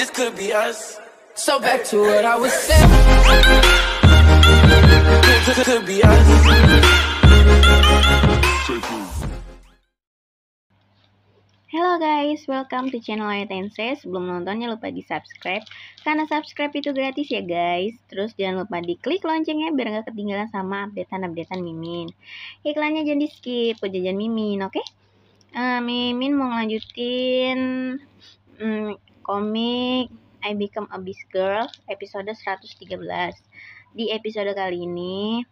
This could be us. So back to what I was saying. This could be us. Hello guys, welcome to channel Ayotense Sebelum nontonnya lupa di subscribe Karena subscribe itu gratis ya guys Terus jangan lupa di klik loncengnya Biar gak ketinggalan sama updatean-updatean Mimin Iklannya jangan di skip Jajan Mimin, oke? Okay? Uh, eh, Mimin mau ngelanjutin um, komik I Become a Beast Girl episode 113. Di episode kali ini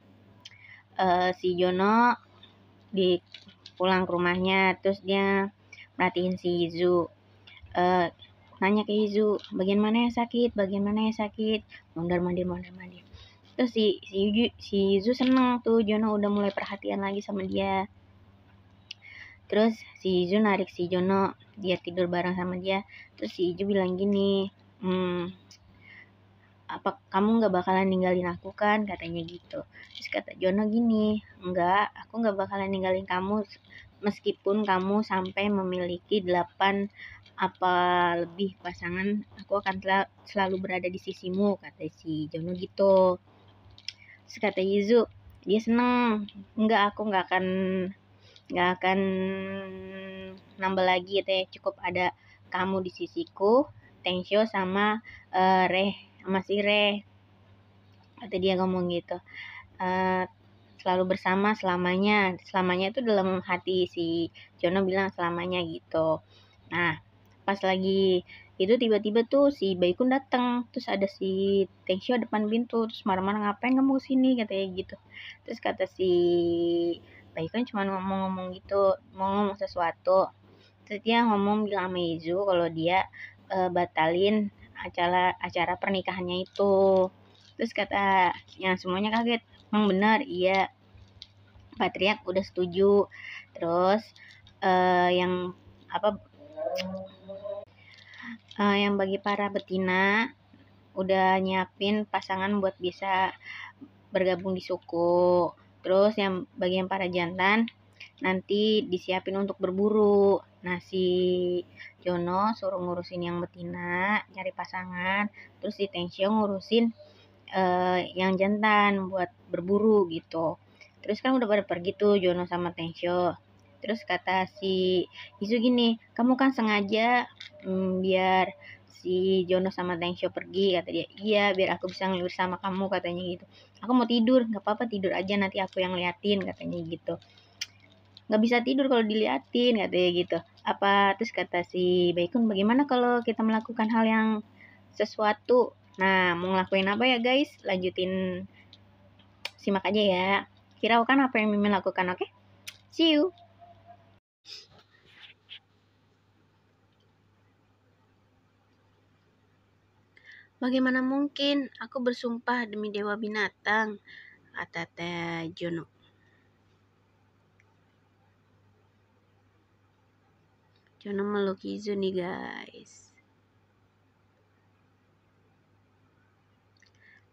uh, si Jono di pulang ke rumahnya terus dia perhatiin si Izu. Uh, nanya ke Izu, bagian mana yang sakit, bagian mana yang sakit, mondar mandir mondar mandir. Terus si si si Izu seneng tuh Jono udah mulai perhatian lagi sama dia terus si Izu narik si Jono dia tidur bareng sama dia terus si Izu bilang gini hmm, apa kamu nggak bakalan ninggalin aku kan katanya gitu terus kata Jono gini enggak aku nggak bakalan ninggalin kamu meskipun kamu sampai memiliki delapan apa lebih pasangan aku akan selalu berada di sisimu kata si Jono gitu terus kata Yizu dia seneng enggak aku nggak akan nggak akan nambah lagi ya teh cukup ada kamu di sisiku Tensio sama uh, Reh masih Reh kata dia ngomong gitu uh, selalu bersama selamanya selamanya itu dalam hati si Jono bilang selamanya gitu nah pas lagi itu tiba-tiba tuh si Baikun datang terus ada si Tensio depan pintu terus marah-marah ngapain kamu sini katanya gitu terus kata si Bayu kan cuma ngomong-ngomong gitu mau ngomong sesuatu terus dia ngomong bilang sama Izu kalau dia uh, batalin acara acara pernikahannya itu terus kata yang semuanya kaget emang benar iya patriak udah setuju terus uh, yang apa uh, yang bagi para betina udah nyiapin pasangan buat bisa bergabung di suku Terus yang bagian para jantan nanti disiapin untuk berburu. Nah, si Jono suruh ngurusin yang betina, cari pasangan, terus si Tensio ngurusin uh, yang jantan buat berburu gitu. Terus kan udah pada pergi tuh Jono sama Tensio. Terus kata si Isu gini, kamu kan sengaja mm, biar si Jono sama Tengsho pergi kata dia iya biar aku bisa ngelihat sama kamu katanya gitu aku mau tidur nggak apa-apa tidur aja nanti aku yang liatin katanya gitu nggak bisa tidur kalau diliatin katanya gitu apa terus kata si Baikun bagaimana kalau kita melakukan hal yang sesuatu nah mau ngelakuin apa ya guys lanjutin simak aja ya kira kan apa yang Mimin lakukan oke okay? see you Bagaimana mungkin aku bersumpah demi dewa binatang? Kata Teh Jono. Jono meluk Izu nih guys.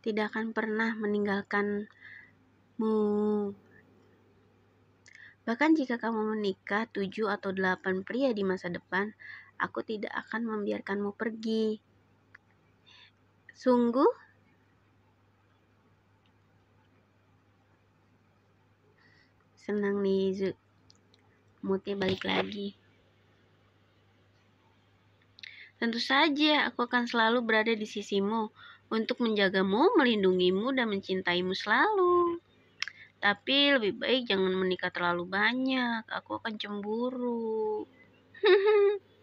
Tidak akan pernah meninggalkanmu. Bahkan jika kamu menikah tujuh atau delapan pria di masa depan, aku tidak akan membiarkanmu pergi Sungguh? Senang nih, Zuk. Moodnya balik lagi. Tentu saja, aku akan selalu berada di sisimu untuk menjagamu, melindungimu, dan mencintaimu selalu. Tapi lebih baik jangan menikah terlalu banyak. Aku akan cemburu.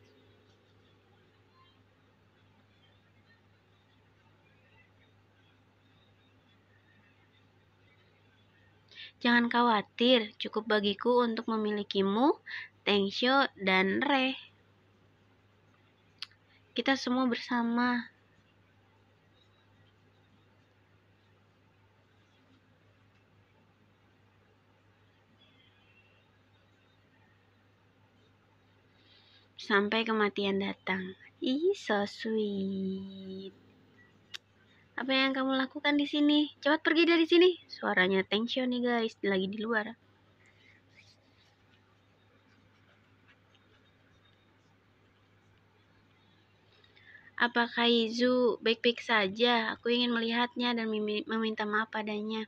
Jangan khawatir, cukup bagiku untuk memilikimu, Tensho dan Re. Kita semua bersama. Sampai kematian datang. Ih, so sweet. Apa yang kamu lakukan di sini? Cepat pergi dari sini. Suaranya tension nih guys, lagi di luar. Apakah Izu baik-baik saja? Aku ingin melihatnya dan meminta maaf padanya.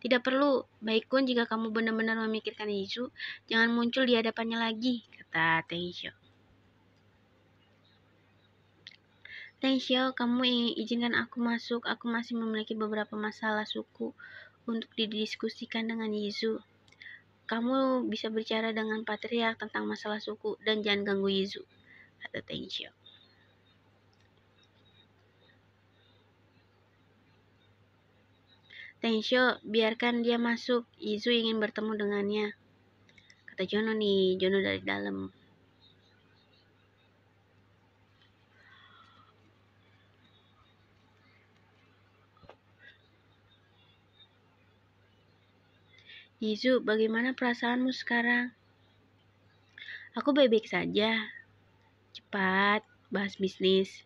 Tidak perlu, baik pun jika kamu benar-benar memikirkan Izu, jangan muncul di hadapannya lagi, kata Tension. Thanks yo, kamu izinkan aku masuk. Aku masih memiliki beberapa masalah suku untuk didiskusikan dengan Yizu. Kamu bisa bicara dengan patriark tentang masalah suku dan jangan ganggu Yizu. Kata Tensio. Tensio, biarkan dia masuk. Yizu ingin bertemu dengannya. Kata Jono nih, Jono dari dalam. Yizu, bagaimana perasaanmu sekarang? Aku baik-baik saja. Cepat, bahas bisnis.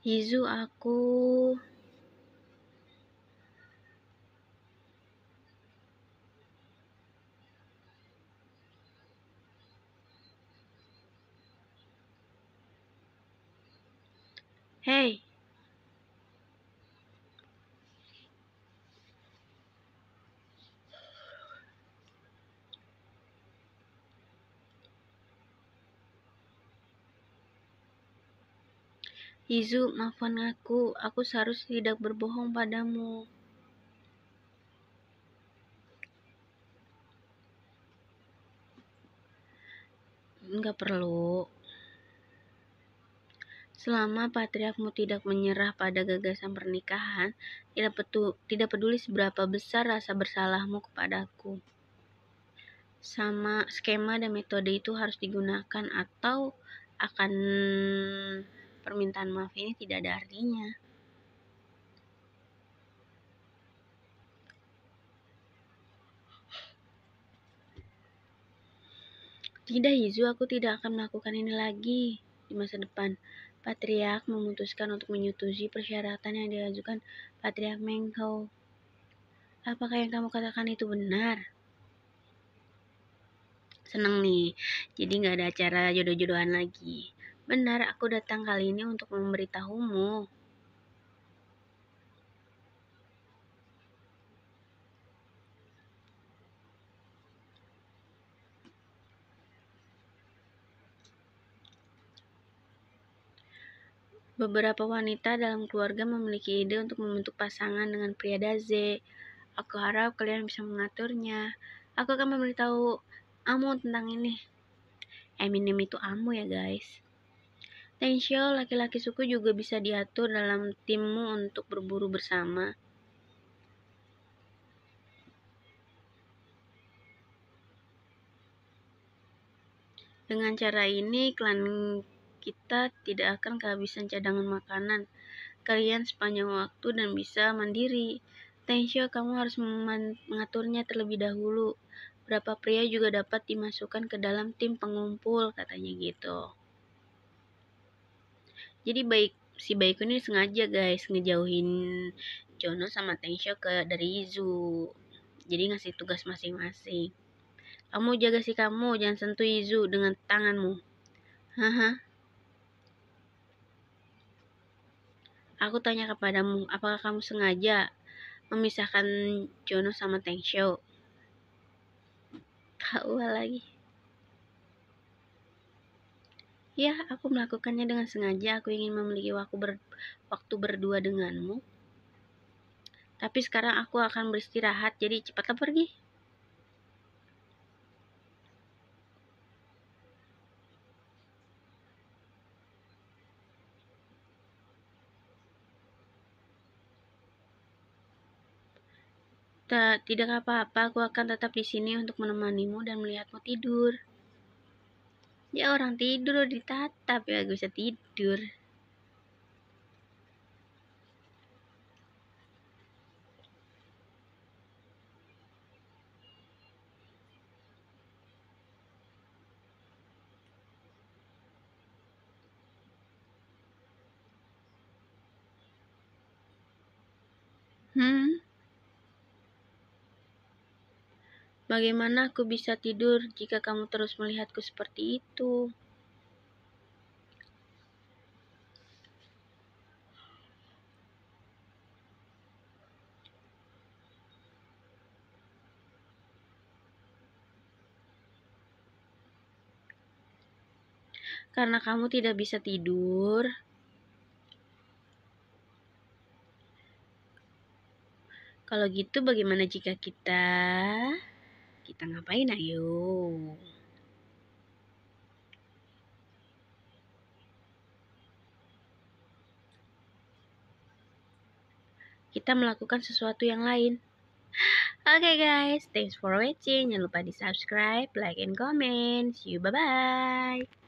Yizu, aku... Izu, maafkan aku. Aku seharusnya tidak berbohong padamu. Enggak perlu. Selama patriarkmu tidak menyerah pada gagasan pernikahan, tidak, petu, tidak peduli seberapa besar rasa bersalahmu kepadaku. Sama skema dan metode itu harus digunakan atau akan permintaan maaf ini tidak ada artinya. Tidak, Hizu, aku tidak akan melakukan ini lagi di masa depan. Patriark memutuskan untuk menyetujui persyaratan yang diajukan Patriark Mengho. Apakah yang kamu katakan itu benar? Seneng nih, jadi nggak ada acara jodoh-jodohan lagi. Benar, aku datang kali ini untuk memberitahumu. Beberapa wanita dalam keluarga memiliki ide untuk membentuk pasangan dengan pria daze. Aku harap kalian bisa mengaturnya. Aku akan memberitahu Amu tentang ini. Eminem itu amu ya guys. Tensio laki-laki suku juga bisa diatur dalam timmu untuk berburu bersama. Dengan cara ini, klan kita tidak akan kehabisan cadangan makanan. Kalian sepanjang waktu dan bisa mandiri. Tensio, kamu harus mengaturnya terlebih dahulu. Berapa pria juga dapat dimasukkan ke dalam tim pengumpul, katanya gitu jadi baik si baik ini sengaja guys ngejauhin Jono sama Tensho ke dari Izu jadi ngasih tugas masing-masing kamu jaga si kamu jangan sentuh Izu dengan tanganmu haha aku tanya kepadamu apakah kamu sengaja memisahkan Jono sama Tensho tahu lagi Ya, aku melakukannya dengan sengaja. Aku ingin memiliki waktu, ber, waktu berdua denganmu. Tapi sekarang aku akan beristirahat, jadi cepatlah pergi. Tidak apa-apa, aku akan tetap di sini untuk menemanimu dan melihatmu tidur ya orang tidur ditatap ya gak bisa tidur Hmm. Bagaimana aku bisa tidur jika kamu terus melihatku seperti itu? Karena kamu tidak bisa tidur, kalau gitu, bagaimana jika kita? kita ngapain ayo kita melakukan sesuatu yang lain Oke okay guys, thanks for watching. Jangan lupa di subscribe, like, and comment. See you, bye-bye.